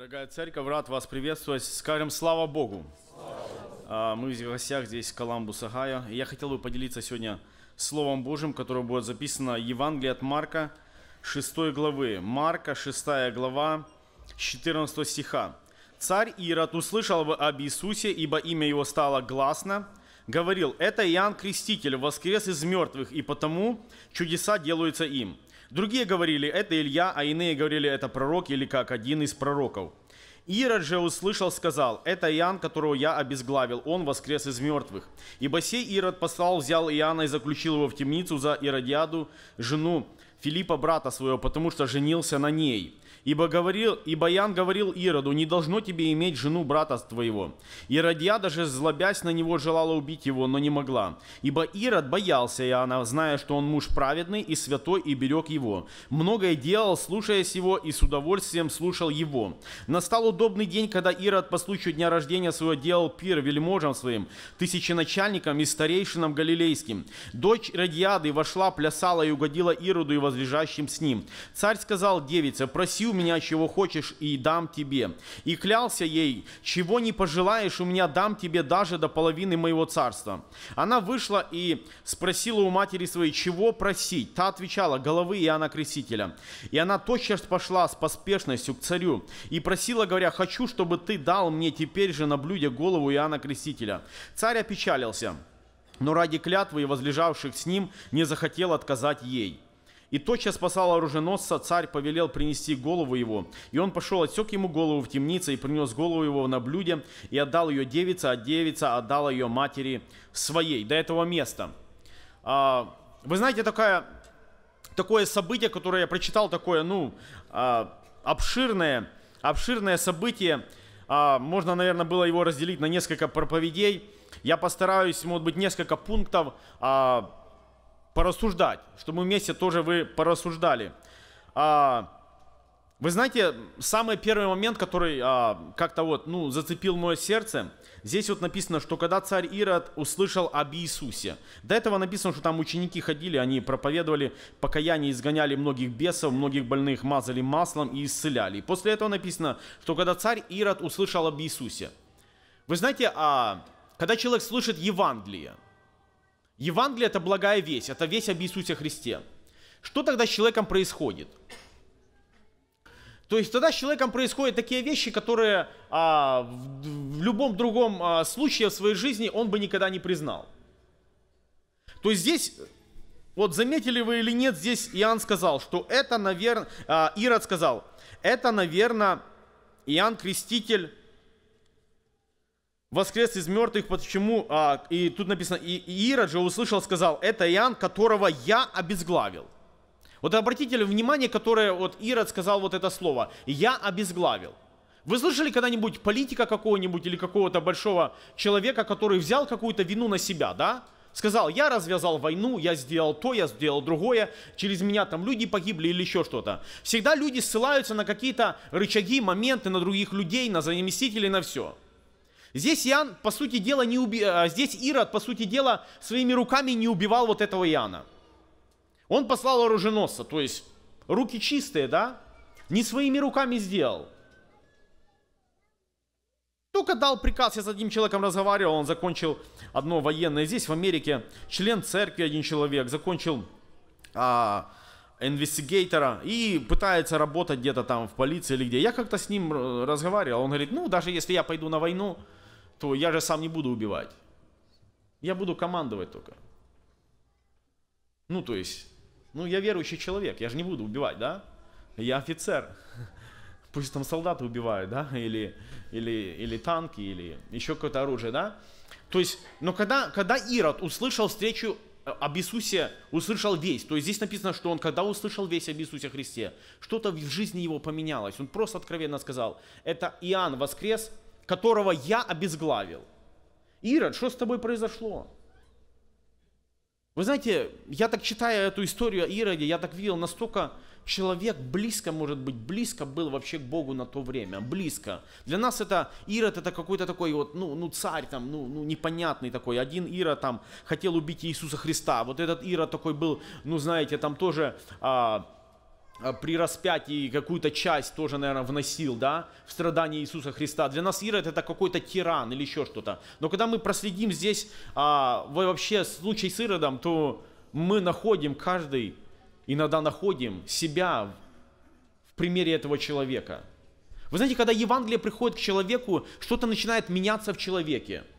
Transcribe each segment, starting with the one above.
Дорогая церковь, рад вас приветствовать. Скажем слава Богу. Слава. Мы в гостях здесь Коламбус Агая. Я хотел бы поделиться сегодня Словом Божьим, которое будет записано в Евангелии от Марка 6 главы. Марка 6 глава 14 стиха. Царь Ирод услышал об Иисусе, ибо имя его стало гласно, говорил, это Иоанн Креститель, воскрес из мертвых, и потому чудеса делаются им. Другие говорили, это Илья, а иные говорили, это пророк или как один из пророков. Ирод же услышал, сказал, «Это Иоанн, которого я обезглавил, он воскрес из мертвых». Ибо сей Ирод послал, взял Иоанна и заключил его в темницу за Иродиаду, жену Филиппа, брата своего, потому что женился на ней. Ибо, говорил, ибо Ян говорил Ироду, не должно тебе иметь жену брата твоего. Иродья даже, злобясь на него, желала убить его, но не могла. Ибо Ирод боялся Иоанна, зная, что он муж праведный и святой, и берег его. Многое делал, слушаясь его, и с удовольствием слушал его. Настал удобный день, когда Ирод по случаю дня рождения своего делал пир вельможам своим, тысяченачальникам и старейшинам галилейским. Дочь Иродиады вошла, плясала и угодила Ироду и возлежащим с ним. Царь сказал девице, проси у меня, чего хочешь, и дам тебе. И клялся ей, чего не пожелаешь, у меня дам тебе даже до половины моего царства. Она вышла и спросила у матери своей, чего просить. Та отвечала, головы Иоанна Крестителя. И она тотчас пошла с поспешностью к царю и просила, говоря, хочу, чтобы ты дал мне теперь же на блюде голову Иоанна Крестителя. Царь опечалился но ради клятвы и возлежавших с ним не захотел отказать ей. И тотчас послал оруженосца, царь повелел принести голову его. И он пошел, отсек ему голову в темнице и принес голову его на блюде, и отдал ее девице, а девица отдала ее матери своей. До этого места. А, вы знаете, такое такое событие, которое я прочитал, такое, ну, а, обширное, обширное событие, а, можно, наверное, было его разделить на несколько проповедей. Я постараюсь, может быть, несколько пунктов порассуждать, чтобы вместе тоже вы порассуждали. А, вы знаете, самый первый момент, который а, как-то вот, ну, зацепил мое сердце, здесь вот написано, что когда царь Ирод услышал об Иисусе, до этого написано, что там ученики ходили, они проповедовали покаяние, изгоняли многих бесов, многих больных мазали маслом и исцеляли. И после этого написано, что когда царь Ирод услышал об Иисусе. Вы знаете, а, когда человек слышит Евангелие, Евангелие – это благая весть, это весть об Иисусе Христе. Что тогда с человеком происходит? То есть тогда с человеком происходят такие вещи, которые а, в, в любом другом а, случае в своей жизни он бы никогда не признал. То есть здесь, вот заметили вы или нет, здесь Иоанн сказал, что это, наверное, а, Ирод сказал, это, наверное, Иоанн Креститель воскрес из мертвых, почему... А, и тут написано, и, и Ирод же услышал, сказал, это Иоанн, которого я обезглавил. Вот обратите внимание, которое вот Ирод сказал вот это слово. Я обезглавил. Вы слышали когда-нибудь политика какого-нибудь или какого-то большого человека, который взял какую-то вину на себя, да? Сказал, я развязал войну, я сделал то, я сделал другое, через меня там люди погибли или еще что-то. Всегда люди ссылаются на какие-то рычаги, моменты, на других людей, на заместителей, на все. Здесь Иоанн, по сути дела, не уби... А, здесь Ирод, по сути дела, своими руками не убивал вот этого Иоанна. Он послал оруженосца, то есть руки чистые, да? Не своими руками сделал. Только дал приказ, я с одним человеком разговаривал, он закончил одно военное здесь, в Америке, член церкви один человек, закончил а, инвестигейтора и пытается работать где-то там в полиции или где. Я как-то с ним э, разговаривал, он говорит, ну даже если я пойду на войну, то я же сам не буду убивать. Я буду командовать только. Ну, то есть, ну, я верующий человек, я же не буду убивать, да? Я офицер. Пусть там солдаты убивают, да? Или, или, или танки, или еще какое-то оружие, да? То есть, но когда, когда Ирод услышал встречу э, об Иисусе, услышал весь, то есть здесь написано, что он, когда услышал весь об Иисусе Христе, что-то в жизни его поменялось. Он просто откровенно сказал, это Иоанн воскрес, которого я обезглавил. Ирод, что с тобой произошло? Вы знаете, я так читая эту историю о Ироде, я так видел, настолько человек близко, может быть, близко был вообще к Богу на то время, близко. Для нас это Ирод, это какой-то такой вот, ну, ну царь там, ну, ну непонятный такой. Один Ирод там хотел убить Иисуса Христа, вот этот Ирод такой был, ну знаете, там тоже... А, Э, при распятии какую-то часть тоже, наверное, вносил, да, в страдания Иисуса Христа. Для нас Ирод это какой-то тиран или еще что-то. Но когда мы проследим здесь а, вообще случай с Иродом, то мы находим, каждый иногда находим себя в примере этого человека. Вы знаете, когда Евангелие приходит к человеку, что-то начинает меняться в человеке –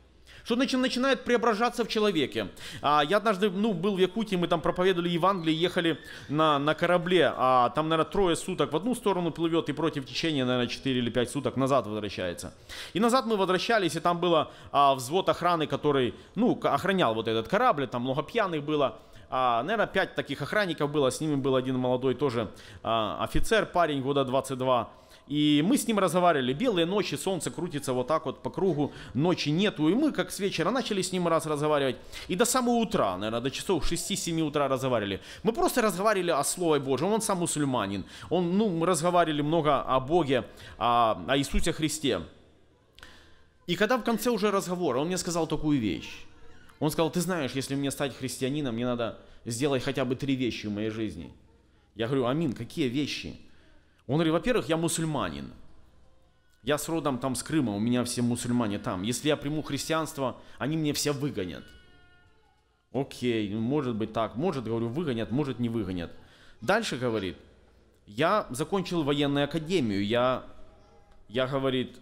что значит начинает преображаться в человеке. А, я однажды, ну, был в Якутии, мы там проповедовали Евангелие, ехали на, на корабле, а там, наверное, трое суток в одну сторону плывет и против течения, наверное, 4 или 5 суток назад возвращается. И назад мы возвращались, и там было а, взвод охраны, который, ну, охранял вот этот корабль, там много пьяных было. А, наверное, пять таких охранников было, с ними был один молодой тоже а, офицер, парень года 22. И мы с ним разговаривали. Белые ночи, солнце крутится вот так вот по кругу, ночи нету. И мы как с вечера начали с ним раз разговаривать. И до самого утра, наверное, до часов 6-7 утра разговаривали. Мы просто разговаривали о Слове Божьем. Он сам мусульманин. Он, ну, мы разговаривали много о Боге, о, о Иисусе Христе. И когда в конце уже разговора он мне сказал такую вещь. Он сказал, ты знаешь, если мне стать христианином, мне надо сделать хотя бы три вещи в моей жизни. Я говорю, амин, какие вещи? Он говорит, во-первых, я мусульманин. Я с родом там с Крыма, у меня все мусульмане там. Если я приму христианство, они мне все выгонят. Окей, ну, может быть так, может, говорю, выгонят, может не выгонят. Дальше говорит, я закончил военную академию, я, я говорит,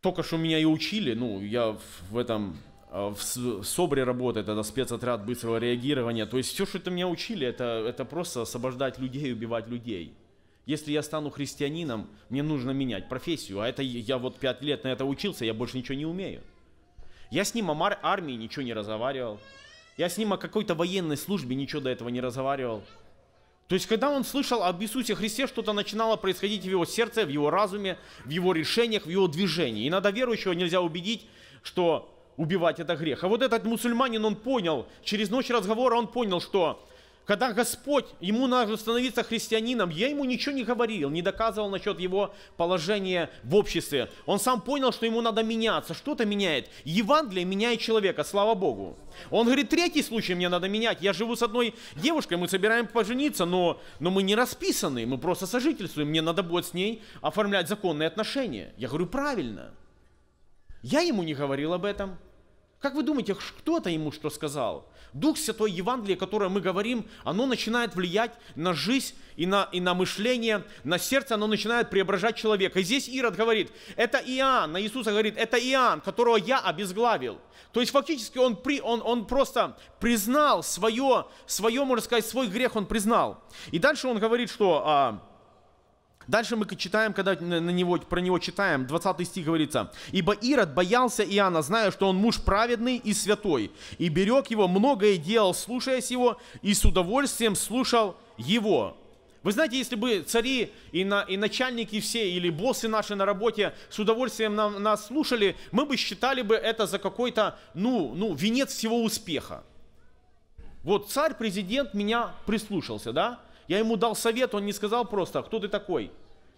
только что меня и учили, ну, я в этом Э, в СОБРе работает, это спецотряд быстрого реагирования. То есть все, что это меня учили, это, это просто освобождать людей, убивать людей. Если я стану христианином, мне нужно менять профессию. А это я вот пять лет на это учился, я больше ничего не умею. Я с ним о армии ничего не разговаривал. Я с ним о какой-то военной службе ничего до этого не разговаривал. То есть, когда он слышал об Иисусе Христе, что-то начинало происходить в его сердце, в его разуме, в его решениях, в его движении. И надо верующего нельзя убедить, что убивать это грех. А вот этот мусульманин, он понял, через ночь разговора он понял, что когда Господь, ему надо становиться христианином, я ему ничего не говорил, не доказывал насчет его положения в обществе. Он сам понял, что ему надо меняться, что-то меняет. Евангелие меняет человека, слава Богу. Он говорит, третий случай мне надо менять, я живу с одной девушкой, мы собираем пожениться, но, но мы не расписаны, мы просто сожительствуем, мне надо будет с ней оформлять законные отношения. Я говорю, правильно. Я ему не говорил об этом. Как вы думаете, кто-то ему что сказал? Дух Святой Евангелия, которое мы говорим, оно начинает влиять на жизнь и на, и на мышление, на сердце, оно начинает преображать человека. И здесь Ирод говорит, это Иоанн, на Иисуса говорит, это Иоанн, которого я обезглавил. То есть фактически он, при, он, он просто признал свое, свое, можно сказать, свой грех он признал. И дальше он говорит, что... А, Дальше мы читаем, когда на него, про него читаем, 20 стих говорится. «Ибо Ирод боялся Иоанна, зная, что он муж праведный и святой, и берег его, многое делал, слушаясь его, и с удовольствием слушал его». Вы знаете, если бы цари и, на, и начальники все, или боссы наши на работе с удовольствием нам, нас слушали, мы бы считали бы это за какой-то, ну, ну, венец всего успеха. Вот царь-президент меня прислушался, да? Я ему дал совет, он не сказал просто, кто ты такой?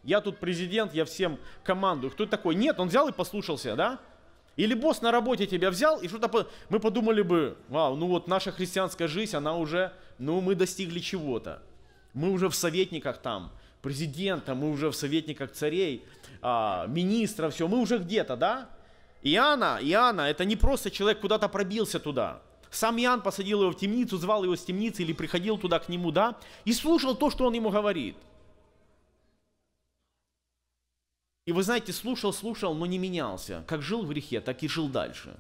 Я тут президент, я всем командую. Кто ты такой? Нет, он взял и послушался, да? Или босс на работе тебя взял, и что-то... Мы подумали бы, вау, ну вот наша христианская жизнь, она уже... Ну, мы достигли чего-то. Мы уже в советниках там президента, мы уже в советниках царей, а, министра, все, мы уже где-то, да? Иоанна, Иоанна, это не просто человек куда-то пробился туда. Сам Иоанн посадил его в темницу, звал его с темницы или приходил туда к нему, да, и слушал то, что он ему говорит. И вы знаете, слушал, слушал, но не менялся. Как жил в грехе, так и жил дальше.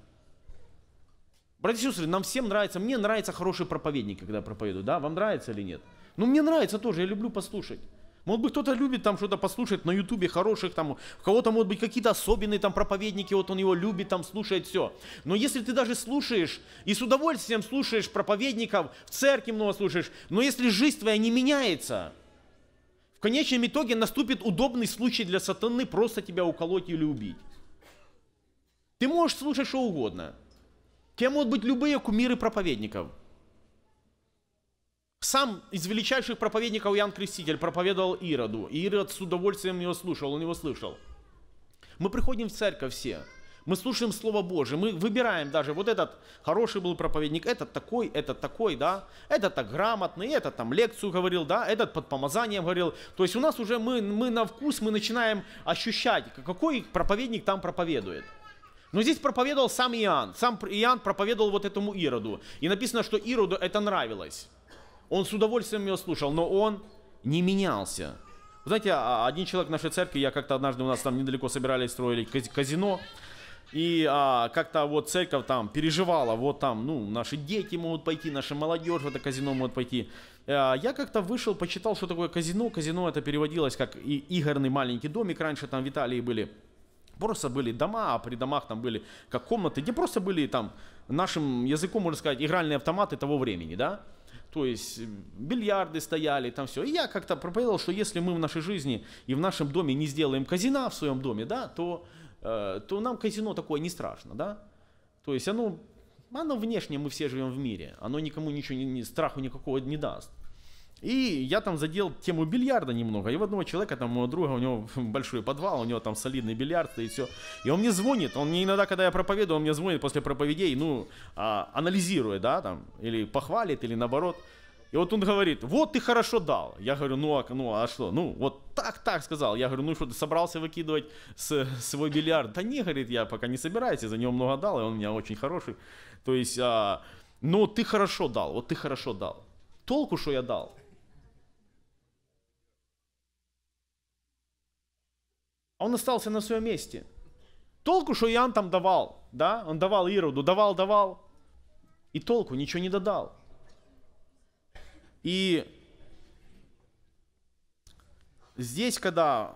Братья и сестры, нам всем нравится, мне нравится хороший проповедник, когда проповедуют, да, вам нравится или нет? Ну, мне нравится тоже, я люблю послушать. Может быть, кто-то любит там что-то послушать на ютубе хороших, там, у кого-то, может быть, какие-то особенные там проповедники, вот он его любит, там, слушает все. Но если ты даже слушаешь и с удовольствием слушаешь проповедников, в церкви много слушаешь, но если жизнь твоя не меняется, в конечном итоге наступит удобный случай для сатаны просто тебя уколоть или убить. Ты можешь слушать что угодно. Тебе могут быть любые кумиры проповедников – сам из величайших проповедников Ян Креститель проповедовал Ироду. И Ирод с удовольствием его слушал, он его слышал. Мы приходим в церковь все, мы слушаем Слово Божие, мы выбираем даже, вот этот хороший был проповедник, этот такой, этот такой, да, этот так грамотный, этот там лекцию говорил, да, этот под помазанием говорил. То есть у нас уже мы, мы на вкус, мы начинаем ощущать, какой проповедник там проповедует. Но здесь проповедовал сам Иоанн. Сам Иоанн проповедовал вот этому Ироду. И написано, что Ироду это нравилось. Он с удовольствием ее слушал, но он не менялся. Вы знаете, а, а, один человек в нашей церкви, я как-то однажды у нас там недалеко собирались, строили казино, и а, как-то вот церковь там переживала, вот там, ну, наши дети могут пойти, наша молодежь в это казино могут пойти. А, я как-то вышел, почитал, что такое казино. Казино это переводилось как и игорный маленький домик, раньше там в Италии были. Просто были дома, а при домах там были как комнаты, где просто были там нашим языком, можно сказать, игральные автоматы того времени, да. То есть э, бильярды стояли, там все. И я как-то проповедовал, что если мы в нашей жизни и в нашем доме не сделаем казино в своем доме, да, то, э, то нам казино такое не страшно, да. То есть оно, оно внешне, мы все живем в мире, оно никому ничего, не, не, страху никакого не даст. И я там задел тему бильярда немного. И у одного человека, там, моего друга, у него большой подвал, у него там солидный бильярд и все. И он мне звонит. Он мне иногда, когда я проповедую, он мне звонит после проповедей, ну, а, анализирует, да, там, или похвалит, или наоборот. И вот он говорит, вот ты хорошо дал. Я говорю, ну а, ну, а что? Ну, вот так, так сказал. Я говорю, ну что, ты собрался выкидывать с, свой бильярд? Да не, говорит, я пока не собираюсь, я за него много дал, и он у меня очень хороший. То есть, а, ну ты хорошо дал, вот ты хорошо дал. Толку, что я дал? А он остался на своем месте. Толку, что Иоанн там давал, да? Он давал Ироду, давал, давал. И толку ничего не додал. И здесь, когда,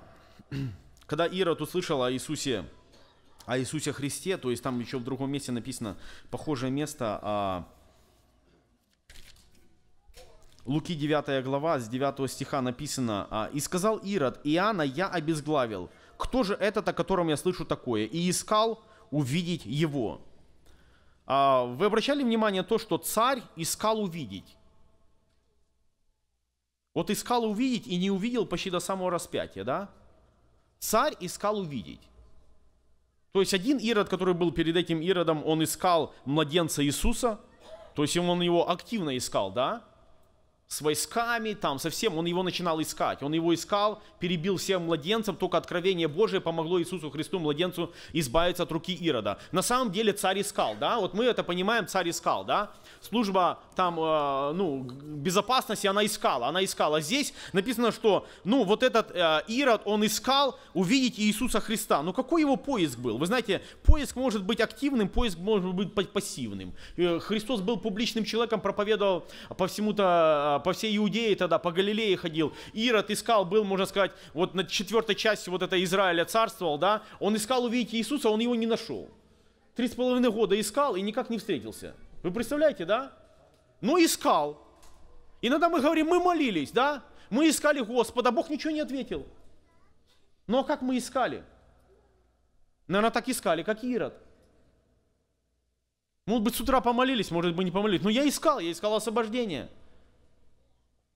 когда Ирод услышал о Иисусе, о Иисусе Христе, то есть там еще в другом месте написано похожее место, а, Луки 9 глава, с 9 стиха написано, «А, «И сказал Ирод, Иоанна я обезглавил, кто же этот, о котором я слышу такое, и искал увидеть его. А, вы обращали внимание на то, что царь искал увидеть. Вот искал увидеть и не увидел почти до самого распятия, да? Царь искал увидеть. То есть один Ирод, который был перед этим Иродом, он искал младенца Иисуса, то есть он его активно искал, да? с войсками, там со всем он его начинал искать. Он его искал, перебил всем младенцам, только откровение Божие помогло Иисусу Христу, младенцу, избавиться от руки Ирода. На самом деле царь искал, да, вот мы это понимаем, царь искал, да. Служба там, э, ну, безопасности, она искала, она искала. А здесь написано, что, ну, вот этот э, Ирод, он искал увидеть Иисуса Христа. Ну, какой его поиск был? Вы знаете, поиск может быть активным, поиск может быть пассивным. Э, Христос был публичным человеком, проповедовал по всему-то э, по всей Иудее тогда, по Галилее ходил. Ирод искал, был, можно сказать, вот на четвертой части вот это Израиля царствовал, да, он искал увидеть Иисуса, он его не нашел. Три с половиной года искал и никак не встретился. Вы представляете, да? Но ну, искал. Иногда мы говорим, мы молились, да? Мы искали Господа, Бог ничего не ответил. Но ну, а как мы искали? Наверное, так искали, как Ирод. Может быть, с утра помолились, может быть, не помолились. Но я искал, я искал освобождение.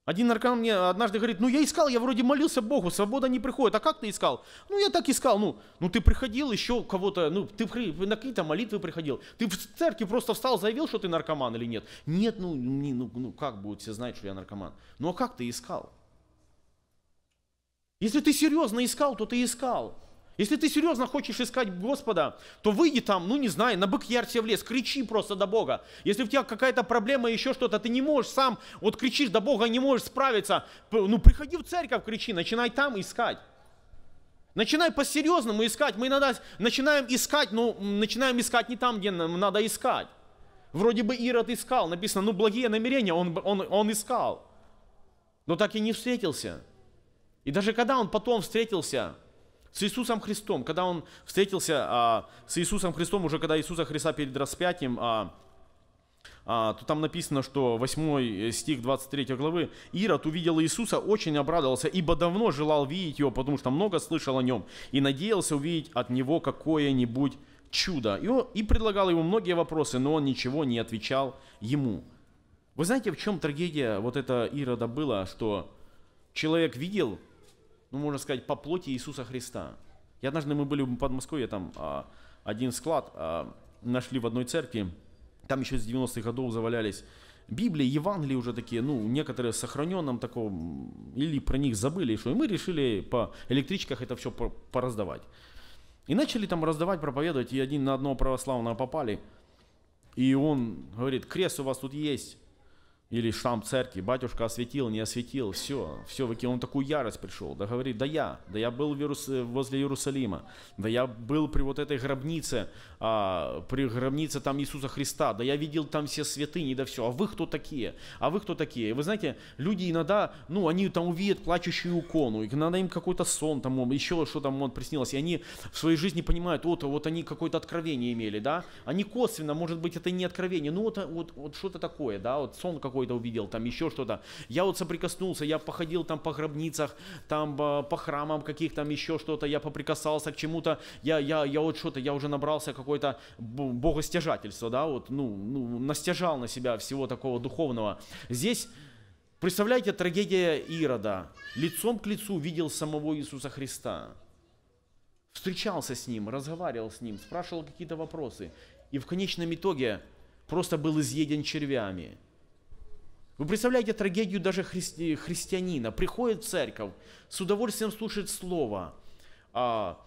Один наркоман мне однажды говорит, ну я искал, я вроде молился Богу, свобода не приходит. А как ты искал? Ну я так искал, ну, ну ты приходил еще кого-то, ну ты на какие-то молитвы приходил. Ты в церкви просто встал, заявил, что ты наркоман или нет? Нет, ну, не, ну, ну как будут все знать, что я наркоман? Ну а как ты искал? Если ты серьезно искал, то ты искал. Если ты серьезно хочешь искать Господа, то выйди там, ну не знаю, на бык ярд в лес, кричи просто до Бога. Если у тебя какая-то проблема, еще что-то, ты не можешь сам, вот кричишь до Бога, не можешь справиться, ну приходи в церковь, кричи, начинай там искать. Начинай по-серьезному искать. Мы иногда начинаем искать, но ну, начинаем искать не там, где нам надо искать. Вроде бы Ирод искал, написано, ну благие намерения, он, он, он искал. Но так и не встретился. И даже когда он потом встретился, с Иисусом Христом, когда он встретился а, с Иисусом Христом, уже когда Иисуса Христа перед распятием, а, а, то там написано, что 8 стих 23 главы, «Ирод увидел Иисуса, очень обрадовался, ибо давно желал видеть его, потому что много слышал о нем, и надеялся увидеть от него какое-нибудь чудо». И, он, и предлагал ему многие вопросы, но он ничего не отвечал ему. Вы знаете, в чем трагедия вот это Ирода была, что человек видел ну, можно сказать, по плоти Иисуса Христа. И однажды мы были в Подмосковье, там а, один склад а, нашли в одной церкви, там еще с 90-х годов завалялись Библии, Евангелии уже такие, ну, некоторые в сохраненном таком, или про них забыли, что и мы решили по электричках это все пораздавать. И начали там раздавать, проповедовать, и один на одного православного попали, и он говорит, крест у вас тут есть, или штамп церкви, батюшка осветил, не осветил, все, все, он такую ярость пришел, да говорит, да я, да я был в вирус, возле Иерусалима, да я был при вот этой гробнице, а, при гробнице там Иисуса Христа, да я видел там все святыни, да все, а вы кто такие, а вы кто такие, вы знаете, люди иногда, ну, они там увидят плачущую икону, и надо им какой-то сон там, еще что там вот приснилось, и они в своей жизни понимают, вот, вот они какое-то откровение имели, да, они а косвенно, может быть, это не откровение, ну, вот, вот, вот что-то такое, да, вот сон какой какой-то увидел, там еще что-то. Я вот соприкоснулся, я походил там по гробницах, там э, по храмам каких там еще что-то, я поприкасался к чему-то, я, я, я вот что-то, я уже набрался какое то богостяжательство, да, вот, ну, ну, настяжал на себя всего такого духовного. Здесь Представляете, трагедия Ирода. Лицом к лицу видел самого Иисуса Христа. Встречался с ним, разговаривал с ним, спрашивал какие-то вопросы. И в конечном итоге просто был изъеден червями. Вы представляете трагедию даже христи- христианина. Приходит в церковь, с удовольствием слушает слово. А,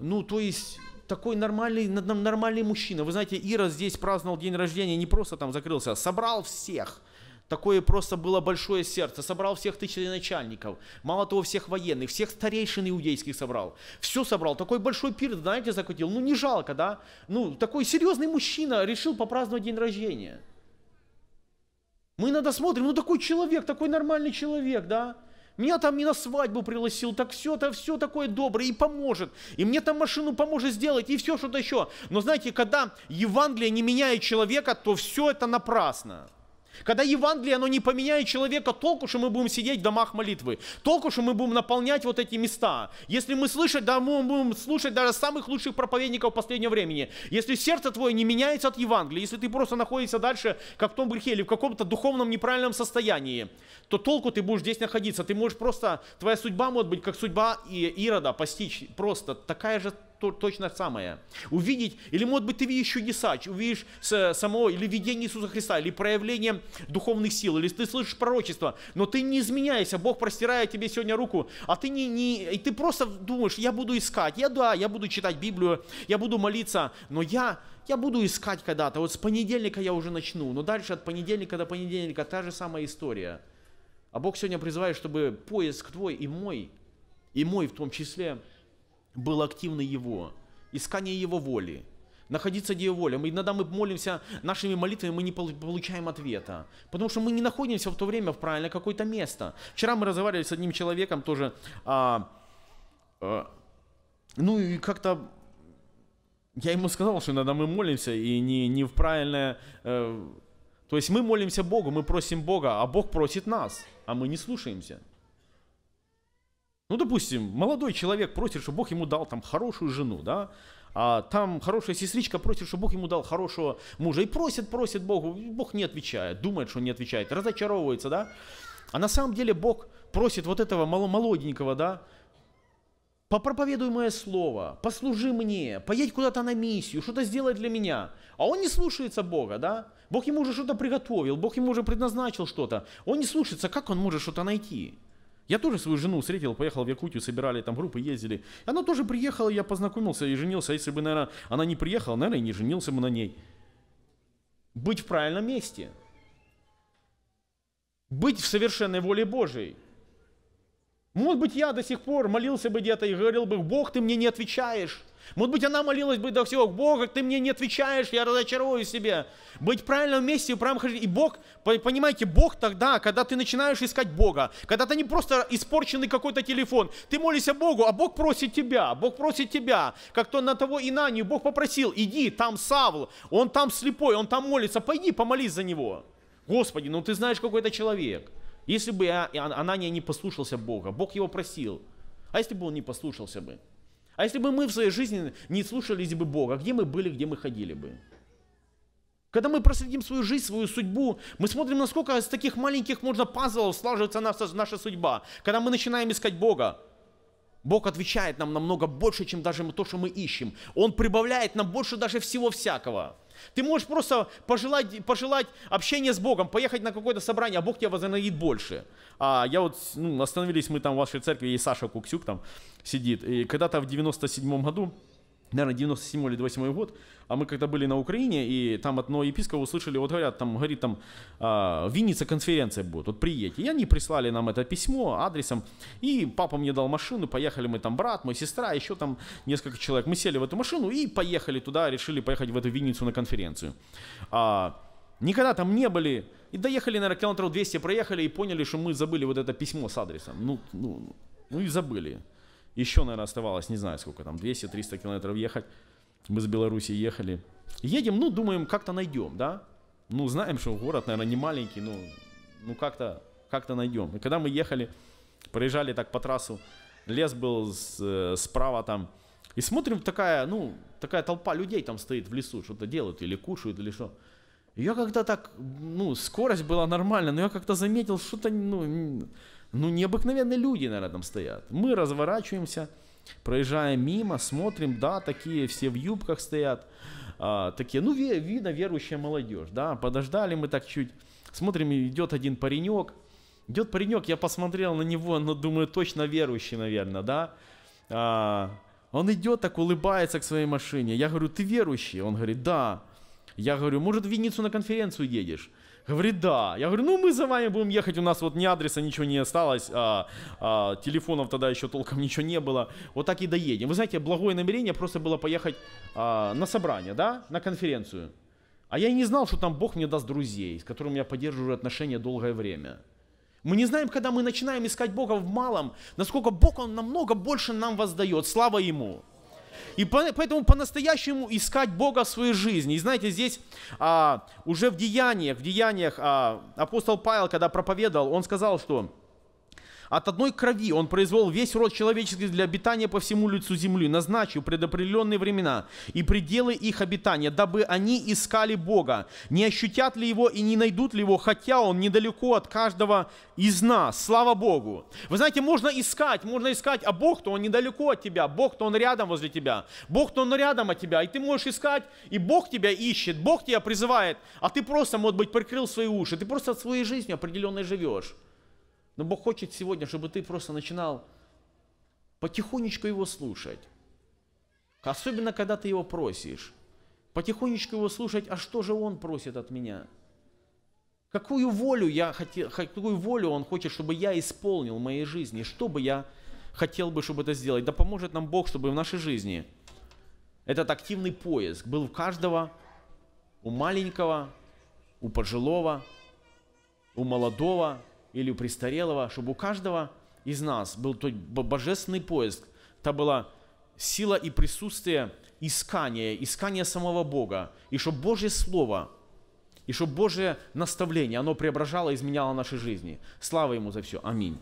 ну, то есть такой нормальный, нормальный мужчина. Вы знаете, Ира здесь праздновал день рождения, не просто там закрылся, а собрал всех. Такое просто было большое сердце. Собрал всех тысяч начальников. Мало того, всех военных, всех старейшин иудейских собрал. Все собрал. Такой большой пир, знаете, закатил. Ну, не жалко, да? Ну, такой серьезный мужчина решил попраздновать день рождения. Мы иногда смотрим, ну такой человек, такой нормальный человек, да? Меня там и на свадьбу пригласил, так все, то все такое доброе, и поможет. И мне там машину поможет сделать, и все что-то еще. Но знаете, когда Евангелие не меняет человека, то все это напрасно. Когда Евангелие, оно не поменяет человека, толку, что мы будем сидеть в домах молитвы. Толку, что мы будем наполнять вот эти места. Если мы слышать, да, мы будем слушать даже самых лучших проповедников последнего времени. Если сердце твое не меняется от Евангелия, если ты просто находишься дальше, как в том грехе, или в каком-то духовном неправильном состоянии, то толку ты будешь здесь находиться. Ты можешь просто, твоя судьба может быть, как судьба Ирода, постичь. Просто такая же то, точно самое. Увидеть, или может быть ты видишь чудеса, увидишь самого, или видение Иисуса Христа, или проявление духовных сил, или ты слышишь пророчество, но ты не изменяешься, Бог простирает тебе сегодня руку, а ты не, не и ты просто думаешь, я буду искать, я да, я буду читать Библию, я буду молиться, но я, я буду искать когда-то, вот с понедельника я уже начну, но дальше от понедельника до понедельника та же самая история. А Бог сегодня призывает, чтобы поиск твой и мой, и мой в том числе – было активно его, искание его воли, находиться где его воля. Мы, иногда мы молимся нашими молитвами, мы не получаем ответа, потому что мы не находимся в то время в правильное какое-то место. Вчера мы разговаривали с одним человеком тоже, а, а, ну и как-то я ему сказал, что иногда мы молимся и не, не в правильное... Э, то есть мы молимся Богу, мы просим Бога, а Бог просит нас, а мы не слушаемся. Ну, допустим, молодой человек просит, чтобы Бог ему дал там хорошую жену, да, а там хорошая сестричка просит, чтобы Бог ему дал хорошего мужа. И просит, просит Богу, Бог не отвечает, думает, что он не отвечает, разочаровывается, да. А на самом деле Бог просит вот этого молоденького, да, попроповедуй мое слово, послужи мне, поедь куда-то на миссию, что-то сделай для меня. А он не слушается Бога, да? Бог ему уже что-то приготовил, Бог ему уже предназначил что-то. Он не слушается, как он может что-то найти? Я тоже свою жену встретил, поехал в Якутию, собирали там группы, ездили. Она тоже приехала, я познакомился и женился. А если бы, наверное, она не приехала, наверное, и не женился бы на ней. Быть в правильном месте. Быть в совершенной воле Божией. Может быть, я до сих пор молился бы где-то и говорил бы, Бог, ты мне не отвечаешь. Может быть, она молилась бы до всего, Бог, ты мне не отвечаешь, я разочарую себе. Быть в правильном месте, в правом хождении. И Бог, понимаете, Бог тогда, когда ты начинаешь искать Бога, когда ты не просто испорченный какой-то телефон, ты молишься Богу, а Бог просит тебя, Бог просит тебя, как то на того Инанию, Бог попросил, иди, там Савл, он там слепой, он там молится, пойди, помолись за него. Господи, ну ты знаешь, какой это человек. Если бы Анания не послушался Бога, Бог его просил. А если бы он не послушался бы? А если бы мы в своей жизни не слушались бы Бога, где мы были, где мы ходили бы? Когда мы проследим свою жизнь, свою судьбу, мы смотрим, насколько из таких маленьких можно пазлов слаживается наша, наша судьба. Когда мы начинаем искать Бога, Бог отвечает нам намного больше, чем даже то, что мы ищем. Он прибавляет нам больше даже всего всякого. Ты можешь просто пожелать, пожелать общения с Богом, поехать на какое-то собрание, а Бог тебя вознаградит больше. А я вот, ну, остановились мы там в вашей церкви, и Саша Куксюк там сидит. И когда-то в 97 году наверное, 97 или 98 год, а мы когда были на Украине, и там одно епископа услышали, вот говорят, там, говорит, там, э, а, Винница конференция будет, вот приедьте. И они прислали нам это письмо адресом, и папа мне дал машину, поехали мы там, брат, моя сестра, еще там несколько человек. Мы сели в эту машину и поехали туда, решили поехать в эту Винницу на конференцию. А, никогда там не были, и доехали, наверное, километров 200 проехали и поняли, что мы забыли вот это письмо с адресом. Ну, ну, ну, ну и забыли. Еще, наверное, оставалось, не знаю, сколько там, 200-300 километров ехать. Мы с Беларуси ехали. Едем, ну, думаем, как-то найдем, да? Ну, знаем, что город, наверное, не маленький, ну, ну как-то как найдем. И когда мы ехали, проезжали так по трассу, лес был с, э, справа там, и смотрим, такая, ну, такая толпа людей там стоит в лесу, что-то делают или кушают, или что. И я когда так, ну, скорость была нормальная, но я как-то заметил, что-то, ну, ну, необыкновенные люди, наверное, там стоят. Мы разворачиваемся, проезжаем мимо, смотрим, да, такие все в юбках стоят, а, такие, ну, видно, верующая молодежь, да, подождали мы так чуть, смотрим, идет один паренек, идет паренек, я посмотрел на него, но ну, думаю, точно верующий, наверное, да, а, он идет так, улыбается к своей машине, я говорю, ты верующий? Он говорит, да, я говорю, может, в Винницу на конференцию едешь? Говорит, да. Я говорю, ну мы за вами будем ехать, у нас вот ни адреса, ничего не осталось, а, а, телефонов тогда еще толком ничего не было. Вот так и доедем. Вы знаете, благое намерение просто было поехать а, на собрание, да, на конференцию. А я и не знал, что там Бог мне даст друзей, с которыми я поддерживаю отношения долгое время. Мы не знаем, когда мы начинаем искать Бога в малом, насколько Бог Он намного больше нам воздает. Слава Ему! И поэтому по-настоящему искать Бога в своей жизни. И знаете, здесь а, уже в деяниях, в деяниях а, апостол Павел, когда проповедовал, он сказал, что от одной крови он произвел весь род человеческий для обитания по всему лицу земли, назначив предопределенные времена и пределы их обитания, дабы они искали Бога. Не ощутят ли его и не найдут ли его, хотя он недалеко от каждого из нас. Слава Богу! Вы знаете, можно искать, можно искать, а Бог-то он недалеко от тебя, Бог-то он рядом возле тебя, Бог-то он рядом от тебя, и ты можешь искать, и Бог тебя ищет, Бог тебя призывает, а ты просто, может быть, прикрыл свои уши, ты просто от своей жизни определенной живешь. Но Бог хочет сегодня, чтобы ты просто начинал потихонечку Его слушать. Особенно, когда ты Его просишь. Потихонечку Его слушать, а что же Он просит от меня? Какую волю, я хотел, какую волю Он хочет, чтобы я исполнил в моей жизни? Что бы я хотел бы, чтобы это сделать? Да поможет нам Бог, чтобы в нашей жизни этот активный поиск был у каждого, у маленького, у пожилого, у молодого, или у престарелого, чтобы у каждого из нас был тот божественный поиск, та была сила и присутствие искания, искания самого Бога, и чтобы Божье Слово, и чтобы Божье наставление, оно преображало, изменяло наши жизни. Слава Ему за все. Аминь.